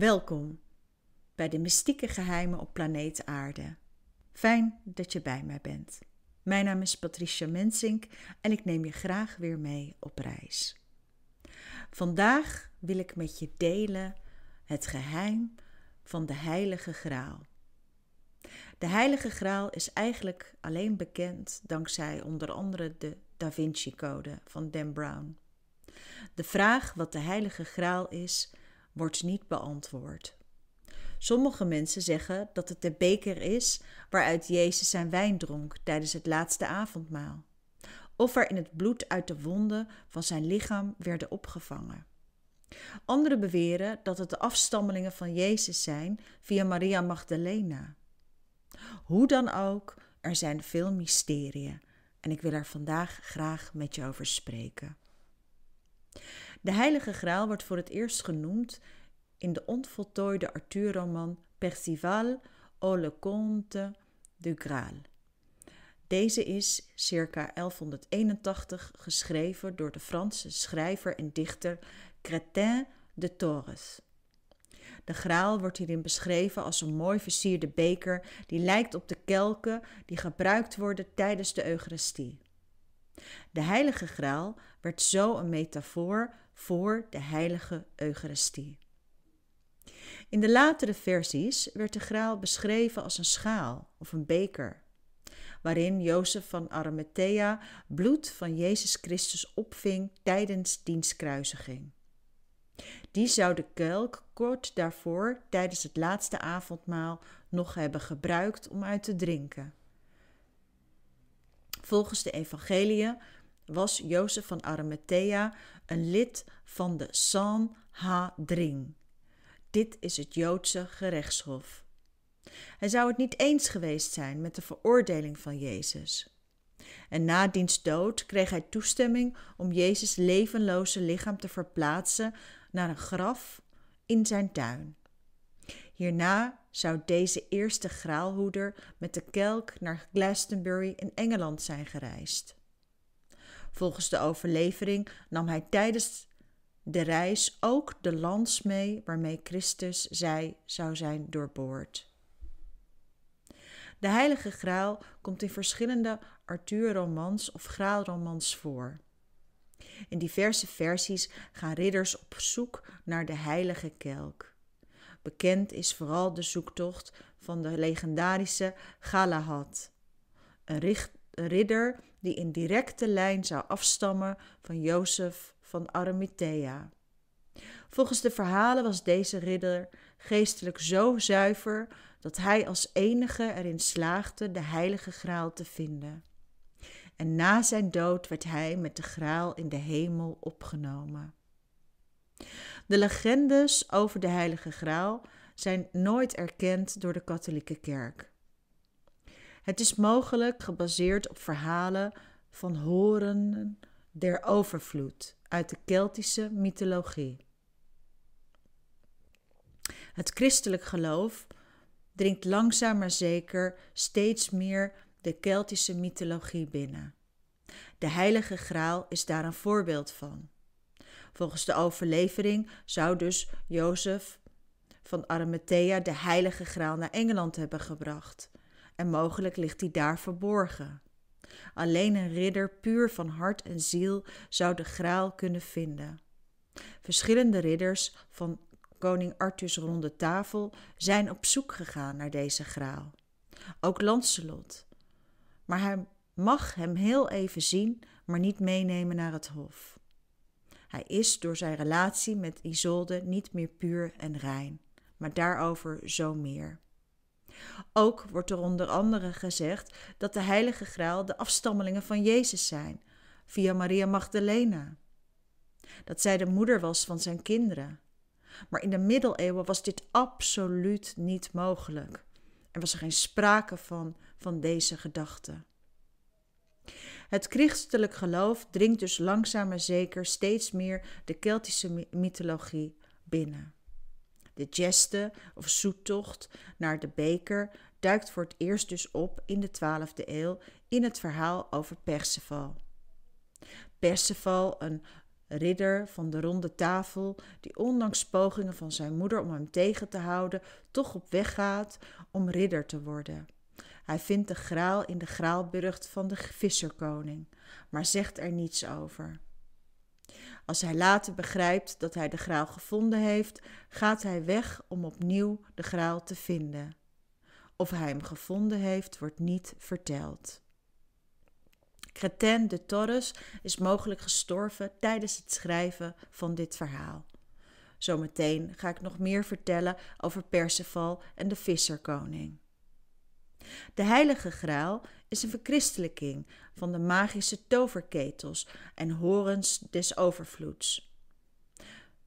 Welkom bij de mystieke geheimen op planeet Aarde. Fijn dat je bij mij bent. Mijn naam is Patricia Mensink en ik neem je graag weer mee op reis. Vandaag wil ik met je delen het geheim van de Heilige Graal. De Heilige Graal is eigenlijk alleen bekend dankzij onder andere de Da Vinci Code van Dan Brown. De vraag wat de Heilige Graal is, wordt niet beantwoord. Sommige mensen zeggen dat het de beker is waaruit Jezus zijn wijn dronk tijdens het laatste avondmaal, of waarin het bloed uit de wonden van zijn lichaam werden opgevangen. Anderen beweren dat het de afstammelingen van Jezus zijn via Maria Magdalena. Hoe dan ook, er zijn veel mysterieën en ik wil er vandaag graag met je over spreken. De Heilige Graal wordt voor het eerst genoemd in de onvoltooide Arthur-roman Percival au le Comte du Graal. Deze is circa 1181 geschreven door de Franse schrijver en dichter Cretin de Torres. De graal wordt hierin beschreven als een mooi versierde beker die lijkt op de kelken die gebruikt worden tijdens de Eucharistie. De heilige graal werd zo een metafoor voor de heilige Eucharistie. In de latere versies werd de graal beschreven als een schaal of een beker, waarin Jozef van Arimathea bloed van Jezus Christus opving tijdens dienstkruisiging. Die zou de kelk kort daarvoor tijdens het laatste avondmaal nog hebben gebruikt om uit te drinken. Volgens de Evangelie was Jozef van Arimathea een lid van de Sanhedrin. Dit is het Joodse gerechtshof. Hij zou het niet eens geweest zijn met de veroordeling van Jezus. En na diens dood kreeg hij toestemming om Jezus' levenloze lichaam te verplaatsen naar een graf in zijn tuin. Hierna zou deze eerste graalhoeder met de kelk naar Glastonbury in Engeland zijn gereisd. Volgens de overlevering nam hij tijdens de reis ook de lans mee waarmee Christus zij zou zijn doorboord. De Heilige Graal komt in verschillende Arthur-romans of graalromans voor. In diverse versies gaan ridders op zoek naar de heilige kelk. Bekend is vooral de zoektocht van de legendarische Galahad, een ridder die in directe lijn zou afstammen van Jozef van Arimathea. Volgens de verhalen was deze ridder geestelijk zo zuiver dat hij als enige erin slaagde de heilige graal te vinden. En na zijn dood werd hij met de graal in de hemel opgenomen. De legendes over de Heilige Graal zijn nooit erkend door de katholieke kerk. Het is mogelijk gebaseerd op verhalen van horen der overvloed uit de Keltische mythologie. Het christelijk geloof dringt langzaam maar zeker steeds meer de Keltische mythologie binnen. De Heilige Graal is daar een voorbeeld van. Volgens de overlevering zou dus Jozef van Arimathea de heilige graal naar Engeland hebben gebracht. En mogelijk ligt die daar verborgen. Alleen een ridder puur van hart en ziel zou de graal kunnen vinden. Verschillende ridders van koning Arthurs ronde tafel zijn op zoek gegaan naar deze graal. Ook Lancelot. Maar hij mag hem heel even zien, maar niet meenemen naar het hof. Hij is door zijn relatie met Isolde niet meer puur en rein, maar daarover zo meer. Ook wordt er onder andere gezegd dat de Heilige Graal de afstammelingen van Jezus zijn, via Maria Magdalena. Dat zij de moeder was van zijn kinderen. Maar in de middeleeuwen was dit absoluut niet mogelijk. Er was er geen sprake van, van deze gedachte. Het christelijk geloof dringt dus langzaam maar zeker steeds meer de Keltische mythologie binnen. De geste of zoettocht naar de beker duikt voor het eerst dus op in de 12e eeuw in het verhaal over Perceval. Perceval, een ridder van de ronde tafel, die ondanks pogingen van zijn moeder om hem tegen te houden, toch op weg gaat om ridder te worden. Hij vindt de graal in de graalburcht van de visserkoning, maar zegt er niets over. Als hij later begrijpt dat hij de graal gevonden heeft, gaat hij weg om opnieuw de graal te vinden. Of hij hem gevonden heeft, wordt niet verteld. Cretin de Torres is mogelijk gestorven tijdens het schrijven van dit verhaal. Zometeen ga ik nog meer vertellen over Perceval en de Visserkoning. De Heilige Graal is een verchristelijking van de magische toverketels en horens des overvloeds.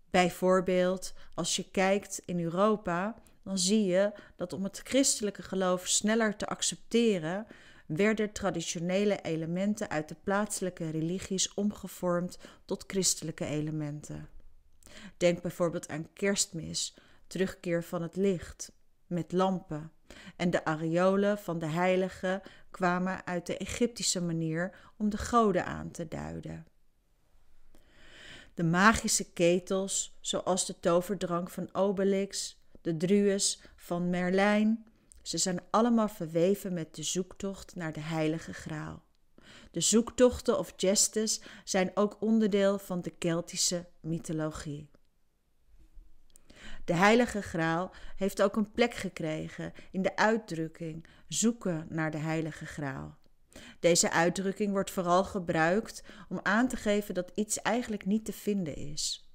Bijvoorbeeld, als je kijkt in Europa, dan zie je dat om het christelijke geloof sneller te accepteren, werden traditionele elementen uit de plaatselijke religies omgevormd tot christelijke elementen. Denk bijvoorbeeld aan kerstmis, terugkeer van het licht, met lampen, en de areolen van de heiligen kwamen uit de Egyptische manier om de goden aan te duiden. De magische ketels, zoals de toverdrank van Obelix, de druus van Merlijn, ze zijn allemaal verweven met de zoektocht naar de heilige graal. De zoektochten of gestes zijn ook onderdeel van de Keltische mythologie. De Heilige Graal heeft ook een plek gekregen in de uitdrukking zoeken naar de Heilige Graal. Deze uitdrukking wordt vooral gebruikt om aan te geven dat iets eigenlijk niet te vinden is.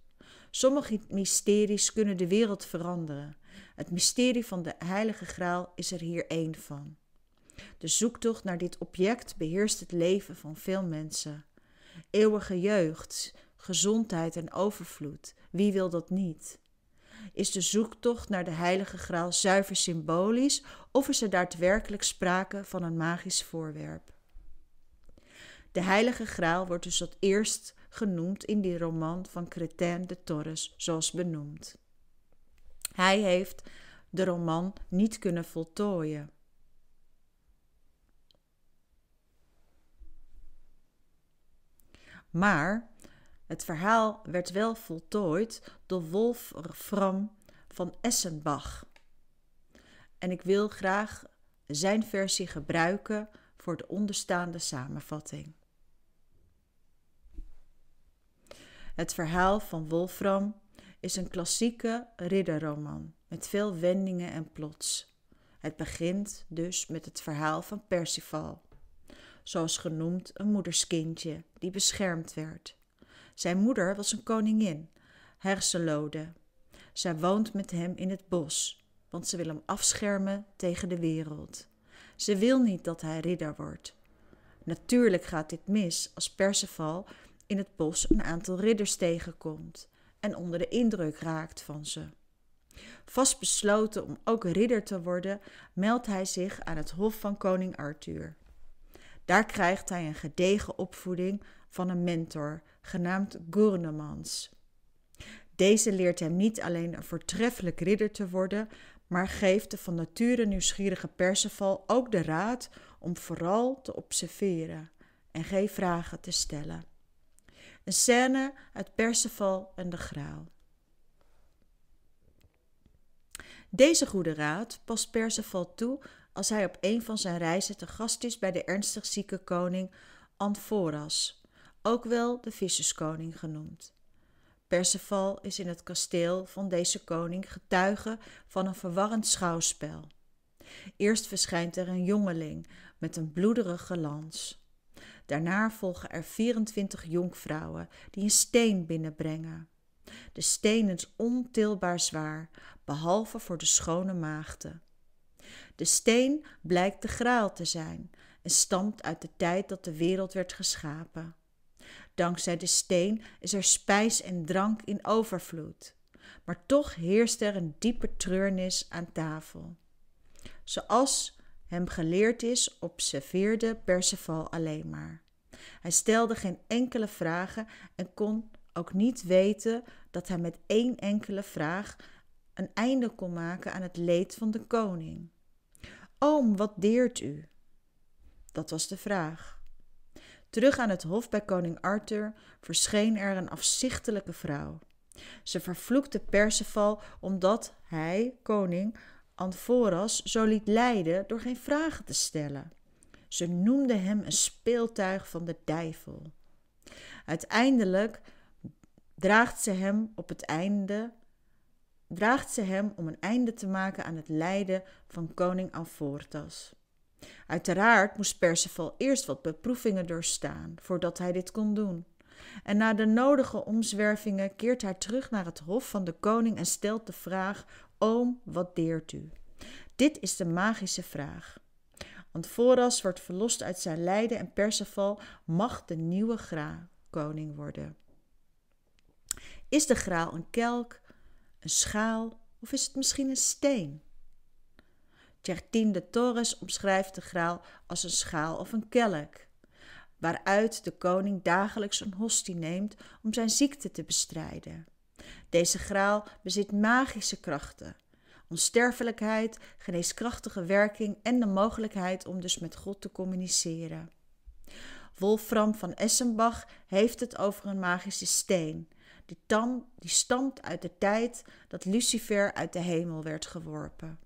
Sommige mysteries kunnen de wereld veranderen. Het mysterie van de Heilige Graal is er hier één van. De zoektocht naar dit object beheerst het leven van veel mensen. Eeuwige jeugd, gezondheid en overvloed, wie wil dat niet? Is de zoektocht naar de heilige graal zuiver symbolisch of is er daadwerkelijk sprake van een magisch voorwerp? De heilige graal wordt dus het eerst genoemd in die roman van Cretin de Torres, zoals benoemd. Hij heeft de roman niet kunnen voltooien. Maar het verhaal werd wel voltooid door Wolfram van Essenbach. En ik wil graag zijn versie gebruiken voor de onderstaande samenvatting. Het verhaal van Wolfram is een klassieke ridderroman met veel wendingen en plots. Het begint dus met het verhaal van Percival, zoals genoemd een moederskindje die beschermd werd. Zijn moeder was een koningin, Herselode. Zij woont met hem in het bos, want ze wil hem afschermen tegen de wereld. Ze wil niet dat hij ridder wordt. Natuurlijk gaat dit mis als Perceval in het bos een aantal ridders tegenkomt en onder de indruk raakt van ze. Vastbesloten om ook ridder te worden, meldt hij zich aan het hof van koning Arthur. Daar krijgt hij een gedegen opvoeding van een mentor genaamd Gurnemans. Deze leert hem niet alleen een voortreffelijk ridder te worden, maar geeft de van nature nieuwsgierige Perceval ook de raad om vooral te observeren en geen vragen te stellen. Een scène uit Perceval en de Graal. Deze goede raad past Perceval toe als hij op een van zijn reizen te gast is bij de ernstig zieke koning Anforas ook wel de visserskoning genoemd. Perceval is in het kasteel van deze koning getuige van een verwarrend schouwspel. Eerst verschijnt er een jongeling met een bloederige lans. Daarna volgen er 24 jonkvrouwen die een steen binnenbrengen. De steen is ontilbaar zwaar, behalve voor de schone maagden. De steen blijkt de graal te zijn en stamt uit de tijd dat de wereld werd geschapen. Dankzij de steen is er spijs en drank in overvloed. Maar toch heerst er een diepe treurnis aan tafel. Zoals hem geleerd is, observeerde Perceval alleen maar. Hij stelde geen enkele vragen en kon ook niet weten dat hij met één enkele vraag een einde kon maken aan het leed van de koning. Oom, wat deert u? Dat was de vraag. Terug aan het hof bij koning Arthur verscheen er een afzichtelijke vrouw. Ze vervloekte Perceval omdat hij, koning Anforas, zo liet lijden door geen vragen te stellen. Ze noemde hem een speeltuig van de duivel. Uiteindelijk draagt ze hem op het einde draagt ze hem om een einde te maken aan het lijden van koning Anforas. Uiteraard moest Perceval eerst wat beproevingen doorstaan voordat hij dit kon doen. En na de nodige omzwervingen keert hij terug naar het hof van de koning en stelt de vraag: Oom, wat deert u? Dit is de magische vraag. Antforas wordt verlost uit zijn lijden en Perceval mag de nieuwe gra koning worden. Is de graal een kelk, een schaal of is het misschien een steen? de Torres omschrijft de graal als een schaal of een kelk, waaruit de koning dagelijks een hostie neemt om zijn ziekte te bestrijden. Deze graal bezit magische krachten, onsterfelijkheid, geneeskrachtige werking en de mogelijkheid om dus met God te communiceren. Wolfram van Essenbach heeft het over een magische steen, die, tam, die stamt uit de tijd dat Lucifer uit de hemel werd geworpen.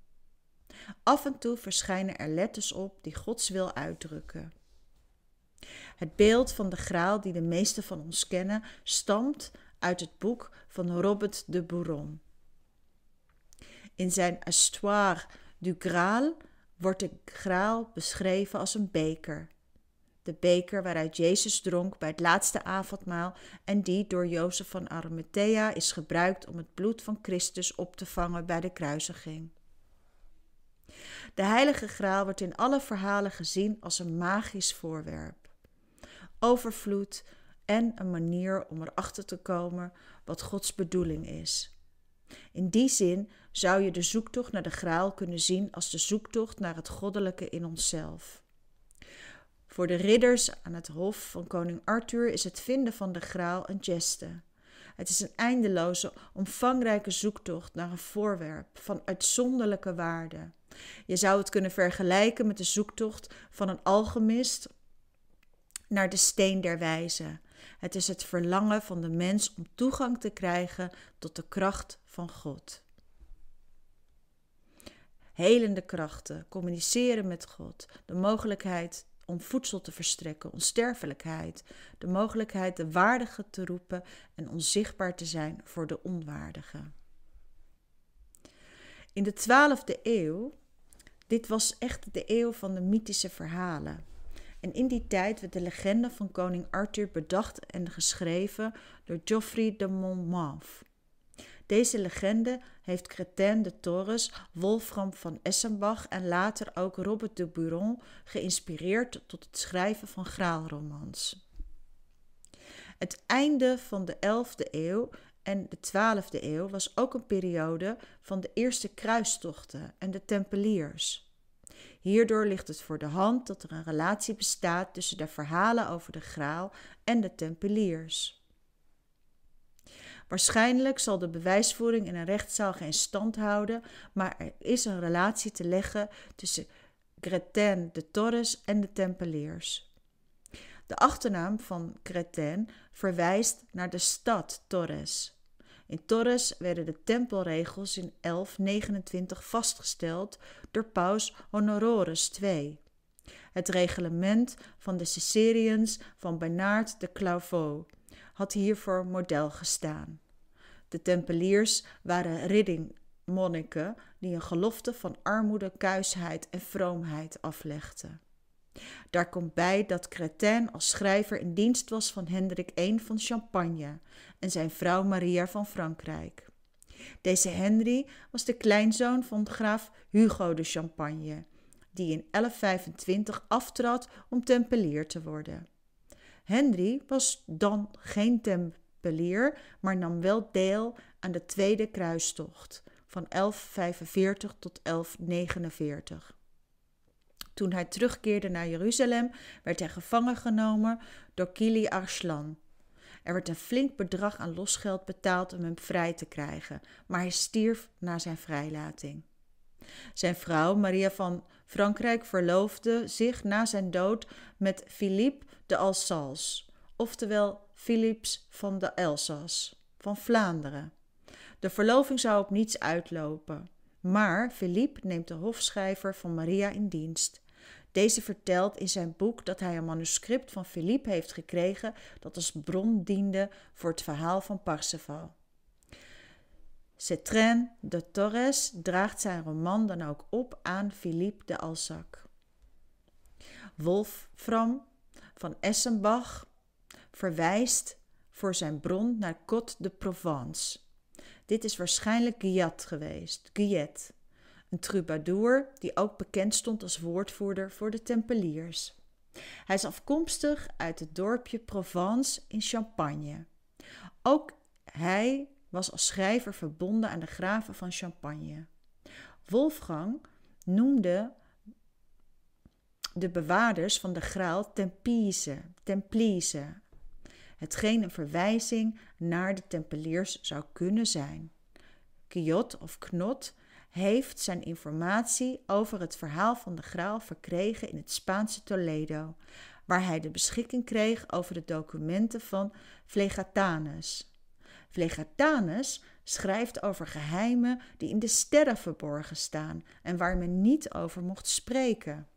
Af en toe verschijnen er letters op die Gods wil uitdrukken. Het beeld van de graal die de meesten van ons kennen stamt uit het boek van Robert de Bouron. In zijn Histoire du Graal wordt de graal beschreven als een beker. De beker waaruit Jezus dronk bij het laatste avondmaal en die door Jozef van Arimathea is gebruikt om het bloed van Christus op te vangen bij de kruisiging. De heilige graal wordt in alle verhalen gezien als een magisch voorwerp. Overvloed en een manier om erachter te komen wat Gods bedoeling is. In die zin zou je de zoektocht naar de graal kunnen zien als de zoektocht naar het goddelijke in onszelf. Voor de ridders aan het hof van koning Arthur is het vinden van de graal een geste. Het is een eindeloze, omvangrijke zoektocht naar een voorwerp van uitzonderlijke waarde. Je zou het kunnen vergelijken met de zoektocht van een alchemist naar de steen der wijze. Het is het verlangen van de mens om toegang te krijgen tot de kracht van God. Helende krachten, communiceren met God, de mogelijkheid om voedsel te verstrekken, onsterfelijkheid, de mogelijkheid de waardige te roepen en onzichtbaar te zijn voor de onwaardige. In de 12e eeuw dit was echt de eeuw van de mythische verhalen. En in die tijd werd de legende van koning Arthur bedacht en geschreven door Geoffrey de Monmouth. Deze legende heeft Cretin de Torres, Wolfram van Essenbach en later ook Robert de Buron geïnspireerd tot het schrijven van graalromans. Het einde van de 11e eeuw en de 12e eeuw was ook een periode van de eerste kruistochten en de tempeliers. Hierdoor ligt het voor de hand dat er een relatie bestaat tussen de verhalen over de graal en de tempeliers. Waarschijnlijk zal de bewijsvoering in een rechtszaal geen stand houden, maar er is een relatie te leggen tussen Gretène de Torres en de tempeliers. De achternaam van Crétin verwijst naar de stad Torres. In Torres werden de tempelregels in 1129 vastgesteld door paus Honororus II. Het reglement van de Cicerians van Bernard de Clairvaux had hiervoor model gestaan. De tempeliers waren riddingmonniken die een gelofte van armoede, kuisheid en vroomheid aflegden. Daar komt bij dat Crétin als schrijver in dienst was van Hendrik I van Champagne en zijn vrouw Maria van Frankrijk. Deze Henry was de kleinzoon van graaf Hugo de Champagne, die in 1125 aftrad om tempelier te worden. Henry was dan geen tempelier, maar nam wel deel aan de Tweede Kruistocht van 1145 tot 1149. Toen hij terugkeerde naar Jeruzalem, werd hij gevangen genomen door Kili Arslan. Er werd een flink bedrag aan losgeld betaald om hem vrij te krijgen, maar hij stierf na zijn vrijlating. Zijn vrouw, Maria van Frankrijk, verloofde zich na zijn dood met Philippe de Alsace, oftewel Philips van de Elsass, van Vlaanderen. De verloving zou op niets uitlopen, maar Philippe neemt de hofschrijver van Maria in dienst deze vertelt in zijn boek dat hij een manuscript van Philippe heeft gekregen dat als bron diende voor het verhaal van Parsifal. Cetrin de Torres draagt zijn roman dan ook op aan Philippe de Alsac. Wolfram van Essenbach verwijst voor zijn bron naar Côte de Provence. Dit is waarschijnlijk Guillet geweest een troubadour die ook bekend stond als woordvoerder voor de Tempeliers. Hij is afkomstig uit het dorpje Provence in Champagne. Ook hij was als schrijver verbonden aan de graven van Champagne. Wolfgang noemde de bewaarders van de graal Tempise Templize, hetgeen een verwijzing naar de Tempeliers zou kunnen zijn. Kiot of Knot heeft zijn informatie over het verhaal van de graal verkregen in het Spaanse Toledo, waar hij de beschikking kreeg over de documenten van Vleghatanes. Vleghatanes schrijft over geheimen die in de sterren verborgen staan en waar men niet over mocht spreken.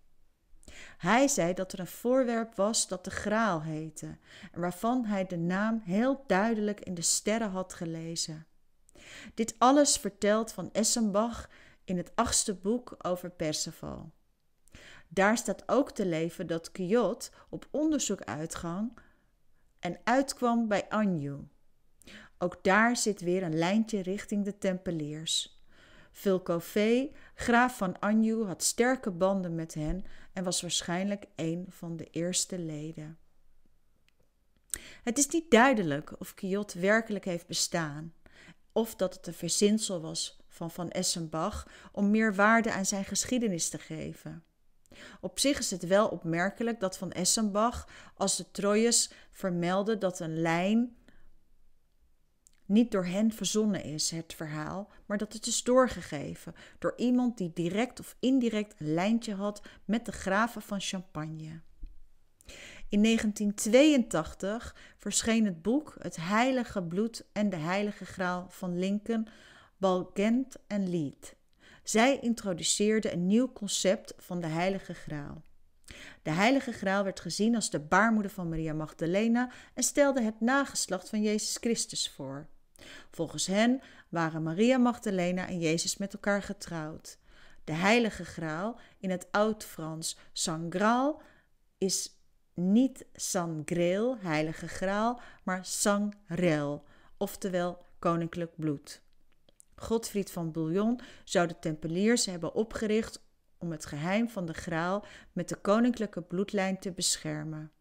Hij zei dat er een voorwerp was dat de graal heette, en waarvan hij de naam heel duidelijk in de sterren had gelezen. Dit alles vertelt van Essenbach in het achtste boek over Perceval. Daar staat ook te leven dat Kjot op onderzoek uitgang en uitkwam bij Anjou. Ook daar zit weer een lijntje richting de Tempeliers. V, graaf van Anjou, had sterke banden met hen en was waarschijnlijk een van de eerste leden. Het is niet duidelijk of Kjot werkelijk heeft bestaan of dat het een verzinsel was van Van Essenbach om meer waarde aan zijn geschiedenis te geven. Op zich is het wel opmerkelijk dat Van Essenbach als de Trojes vermeldde dat een lijn niet door hen verzonnen is, het verhaal, maar dat het is doorgegeven door iemand die direct of indirect een lijntje had met de graven van Champagne. In 1982 verscheen het boek Het Heilige Bloed en de Heilige Graal van Lincoln, Balgent en Lied. Zij introduceerde een nieuw concept van de Heilige Graal. De Heilige Graal werd gezien als de baarmoeder van Maria Magdalena en stelde het nageslacht van Jezus Christus voor. Volgens hen waren Maria Magdalena en Jezus met elkaar getrouwd. De Heilige Graal, in het Oud-Frans Sangraal, is niet sangreel, heilige graal, maar sangrel, oftewel koninklijk bloed. Godfried van Bouillon zou de Tempeliers hebben opgericht om het geheim van de graal met de koninklijke bloedlijn te beschermen.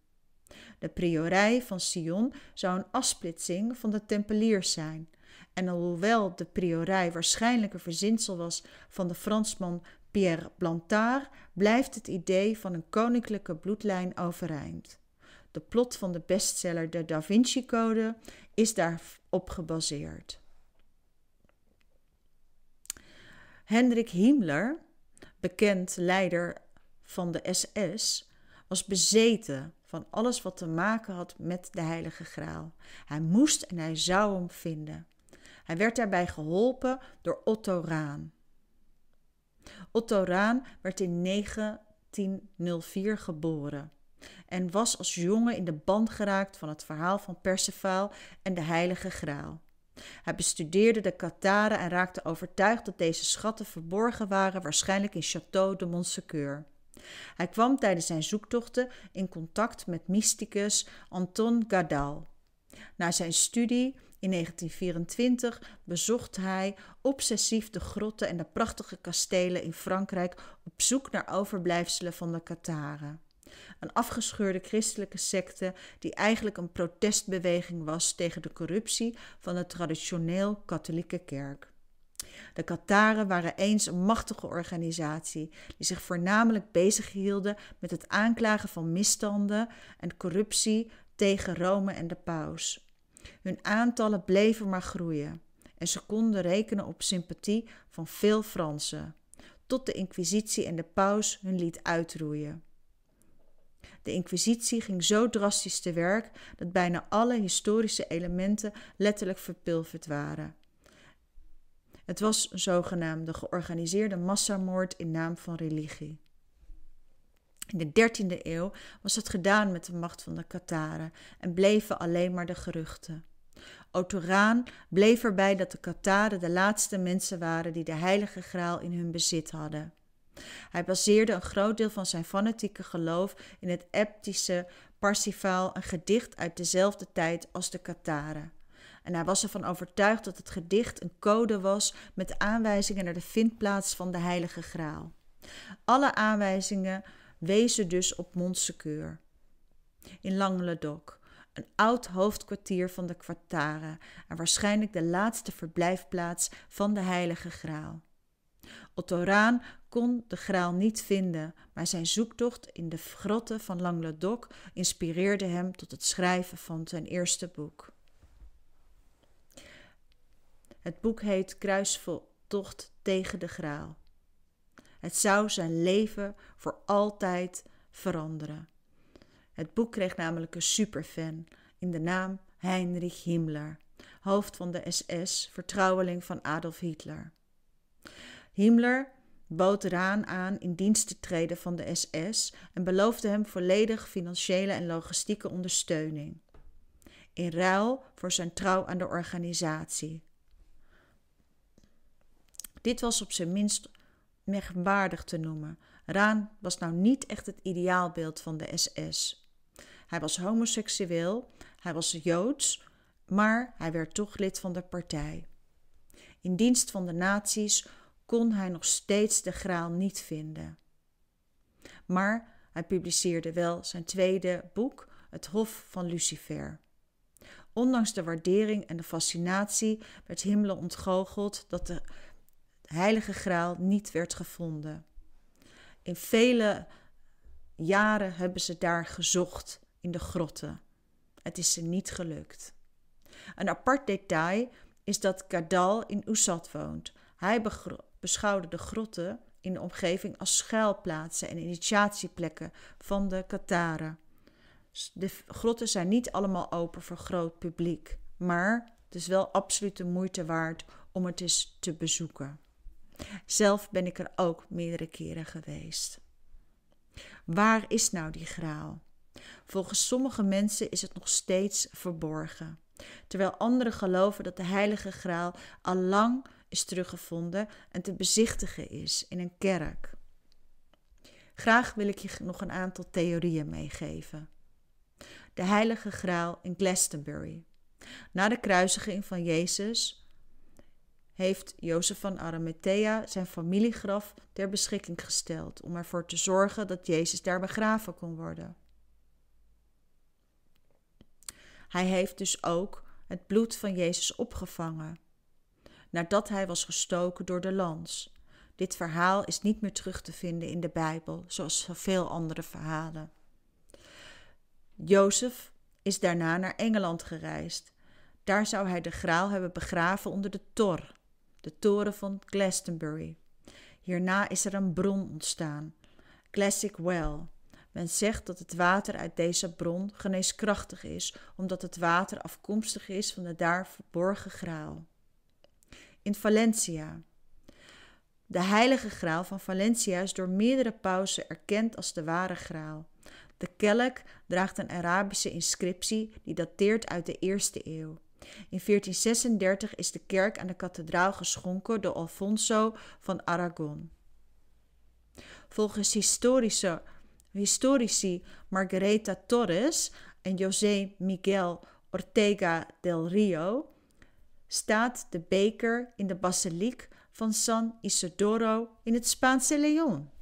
De priorij van Sion zou een afsplitsing van de Tempeliers zijn. En alhoewel de priorij waarschijnlijk een verzinsel was van de Fransman Pierre Plantard blijft het idee van een koninklijke bloedlijn overeind. De plot van de bestseller De Da Vinci Code is daarop gebaseerd. Hendrik Himmler, bekend leider van de SS, was bezeten van alles wat te maken had met de Heilige Graal. Hij moest en hij zou hem vinden. Hij werd daarbij geholpen door Otto Raan. Otto Raan werd in 1904 geboren en was als jongen in de band geraakt van het verhaal van Perseval en de Heilige Graal. Hij bestudeerde de Kataren en raakte overtuigd dat deze schatten verborgen waren, waarschijnlijk in Château de Montsecur. Hij kwam tijdens zijn zoektochten in contact met mysticus Anton Gadal. Na zijn studie in 1924 bezocht hij obsessief de grotten en de prachtige kastelen in Frankrijk op zoek naar overblijfselen van de Kataren. Een afgescheurde christelijke secte die eigenlijk een protestbeweging was tegen de corruptie van de traditioneel katholieke kerk. De Kataren waren eens een machtige organisatie die zich voornamelijk bezighielden met het aanklagen van misstanden en corruptie tegen Rome en de paus. Hun aantallen bleven maar groeien en ze konden rekenen op sympathie van veel Fransen, tot de Inquisitie en de paus hun liet uitroeien. De Inquisitie ging zo drastisch te werk dat bijna alle historische elementen letterlijk verpilverd waren. Het was een zogenaamde georganiseerde massamoord in naam van religie. In de 13e eeuw was het gedaan met de macht van de Kataren en bleven alleen maar de geruchten. Autoraan bleef erbij dat de Kataren de laatste mensen waren die de heilige graal in hun bezit hadden. Hij baseerde een groot deel van zijn fanatieke geloof in het Eptische Parsifaal, een gedicht uit dezelfde tijd als de Kataren. En hij was ervan overtuigd dat het gedicht een code was met aanwijzingen naar de vindplaats van de heilige graal. Alle aanwijzingen wezen dus op Montsecur. In Languedoc, een oud hoofdkwartier van de Quartare en waarschijnlijk de laatste verblijfplaats van de Heilige Graal. Ottoraan kon de graal niet vinden, maar zijn zoektocht in de grotten van Languedoc inspireerde hem tot het schrijven van zijn eerste boek. Het boek heet Kruistocht tegen de Graal. Het zou zijn leven voor altijd veranderen. Het boek kreeg namelijk een superfan in de naam Heinrich Himmler, hoofd van de SS, vertrouweling van Adolf Hitler. Himmler bood Raan aan in dienst te treden van de SS en beloofde hem volledig financiële en logistieke ondersteuning. In ruil voor zijn trouw aan de organisatie. Dit was op zijn minst merkwaardig te noemen. Raan was nou niet echt het ideaalbeeld van de SS. Hij was homoseksueel, hij was joods, maar hij werd toch lid van de partij. In dienst van de nazi's kon hij nog steeds de graal niet vinden. Maar hij publiceerde wel zijn tweede boek, Het Hof van Lucifer. Ondanks de waardering en de fascinatie werd Himmler ontgoocheld dat de heilige graal niet werd gevonden. In vele jaren hebben ze daar gezocht in de grotten. Het is ze niet gelukt. Een apart detail is dat Gadal in Oesat woont. Hij beschouwde de grotten in de omgeving als schuilplaatsen en initiatieplekken van de Kataren. De grotten zijn niet allemaal open voor groot publiek, maar het is wel absoluut de moeite waard om het eens te bezoeken. Zelf ben ik er ook meerdere keren geweest. Waar is nou die graal? Volgens sommige mensen is het nog steeds verborgen, terwijl anderen geloven dat de heilige graal al lang is teruggevonden en te bezichtigen is in een kerk. Graag wil ik je nog een aantal theorieën meegeven. De heilige graal in Glastonbury. Na de kruisiging van Jezus heeft Jozef van Arimathea zijn familiegraf ter beschikking gesteld om ervoor te zorgen dat Jezus daar begraven kon worden. Hij heeft dus ook het bloed van Jezus opgevangen, nadat hij was gestoken door de lans. Dit verhaal is niet meer terug te vinden in de Bijbel, zoals veel andere verhalen. Jozef is daarna naar Engeland gereisd. Daar zou hij de graal hebben begraven onder de tor, de toren van Glastonbury. Hierna is er een bron ontstaan, Classic Well. Men zegt dat het water uit deze bron geneeskrachtig is, omdat het water afkomstig is van de daar verborgen graal. In Valencia. De heilige graal van Valencia is door meerdere pausen erkend als de ware graal. De kelk draagt een Arabische inscriptie die dateert uit de eerste eeuw. In 1436 is de kerk aan de kathedraal geschonken door Alfonso van Aragon. Volgens historici Margareta Torres en José Miguel Ortega del Rio staat de beker in de basiliek van San Isidoro in het Spaanse León.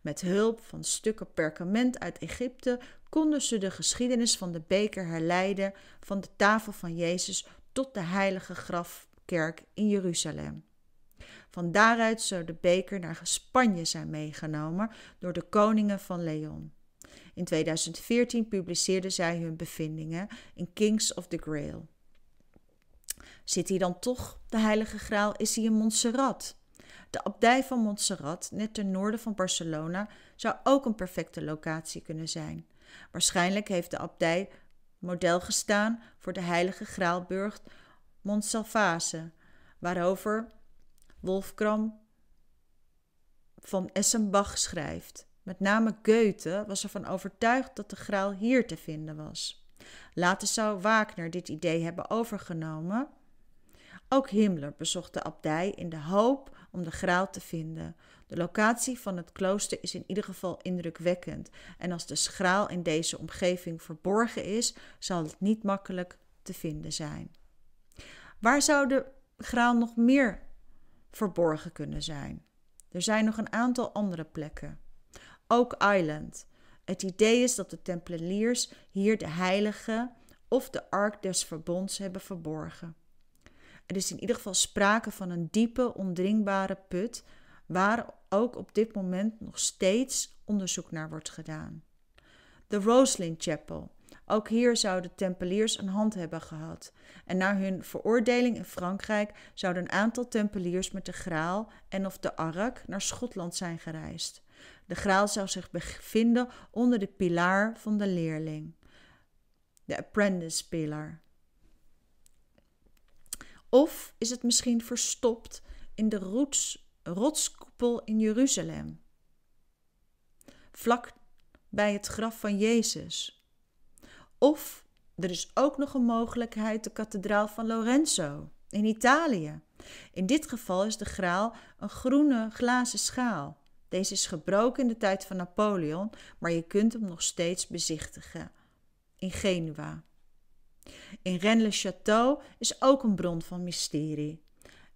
Met hulp van stukken perkament uit Egypte konden ze de geschiedenis van de beker herleiden van de tafel van Jezus tot de heilige grafkerk in Jeruzalem. Van daaruit zou de beker naar Spanje zijn meegenomen door de koningen van Leon. In 2014 publiceerden zij hun bevindingen in Kings of the Grail. Zit hij dan toch, de Heilige Graal, is hij in Montserrat? De abdij van Montserrat, net ten noorden van Barcelona, zou ook een perfecte locatie kunnen zijn. Waarschijnlijk heeft de abdij model gestaan voor de heilige graalburg Montsalvase, waarover Wolfgram van Essenbach schrijft. Met name Goethe was ervan overtuigd dat de graal hier te vinden was. Later zou Wagner dit idee hebben overgenomen. Ook Himmler bezocht de abdij in de hoop om de graal te vinden. De locatie van het klooster is in ieder geval indrukwekkend en als de schraal in deze omgeving verborgen is, zal het niet makkelijk te vinden zijn. Waar zou de graal nog meer verborgen kunnen zijn? Er zijn nog een aantal andere plekken. Ook Island. Het idee is dat de Tempeliers hier de heilige of de Ark des Verbonds hebben verborgen. Er is in ieder geval sprake van een diepe, ondringbare put waar ook op dit moment nog steeds onderzoek naar wordt gedaan. De Roslin Chapel. Ook hier zouden tempeliers een hand hebben gehad. En na hun veroordeling in Frankrijk zouden een aantal tempeliers met de graal en of de ark naar Schotland zijn gereisd. De graal zou zich bevinden onder de pilaar van de leerling, de apprentice pilar. Of is het misschien verstopt in de roots rotskoepel in Jeruzalem, vlak bij het graf van Jezus. Of er is ook nog een mogelijkheid de kathedraal van Lorenzo in Italië. In dit geval is de graal een groene glazen schaal. Deze is gebroken in de tijd van Napoleon, maar je kunt hem nog steeds bezichtigen in Genua. In Rennes-le-Château is ook een bron van mysterie.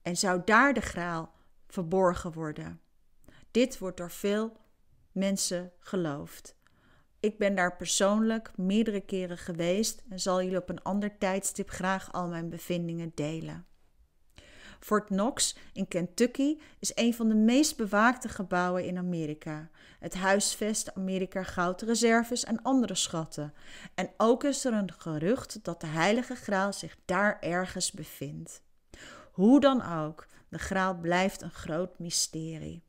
En zou daar de graal verborgen worden. Dit wordt door veel mensen geloofd. Ik ben daar persoonlijk meerdere keren geweest en zal jullie op een ander tijdstip graag al mijn bevindingen delen. Fort Knox in Kentucky is een van de meest bewaakte gebouwen in Amerika. Het huisvest Amerika goudreserves en andere schatten. En ook is er een gerucht dat de Heilige Graal zich daar ergens bevindt. Hoe dan ook, de graal blijft een groot mysterie.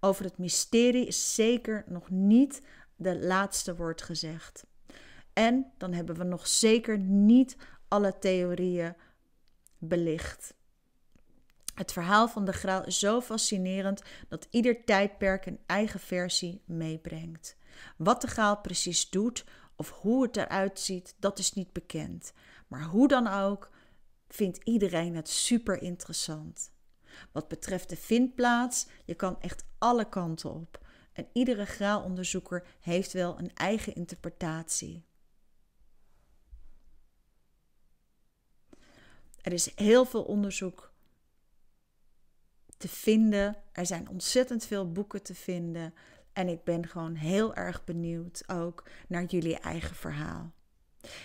Over het mysterie is zeker nog niet de laatste woord gezegd. En dan hebben we nog zeker niet alle theorieën belicht. Het verhaal van de graal is zo fascinerend dat ieder tijdperk een eigen versie meebrengt. Wat de graal precies doet of hoe het eruit ziet, dat is niet bekend. Maar hoe dan ook, vindt iedereen het super interessant. Wat betreft de vindplaats, je kan echt alle kanten op. En iedere graalonderzoeker heeft wel een eigen interpretatie. Er is heel veel onderzoek te vinden. Er zijn ontzettend veel boeken te vinden. En ik ben gewoon heel erg benieuwd ook naar jullie eigen verhaal.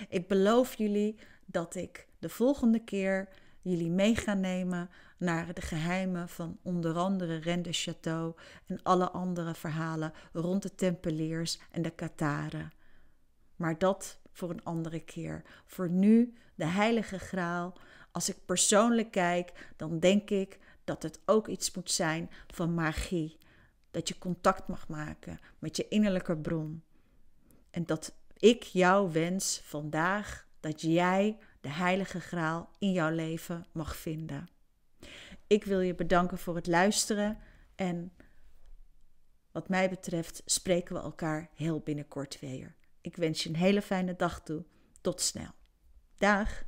Ik beloof jullie dat ik de volgende keer jullie mee gaan nemen naar de geheimen van onder andere Rennes Château en alle andere verhalen rond de Tempeliers en de Kataren. Maar dat voor een andere keer. Voor nu de Heilige Graal. Als ik persoonlijk kijk, dan denk ik dat het ook iets moet zijn van magie. Dat je contact mag maken met je innerlijke bron. En dat ik jou wens vandaag dat jij de heilige graal in jouw leven mag vinden. Ik wil je bedanken voor het luisteren en wat mij betreft spreken we elkaar heel binnenkort weer. Ik wens je een hele fijne dag toe. Tot snel. Dag!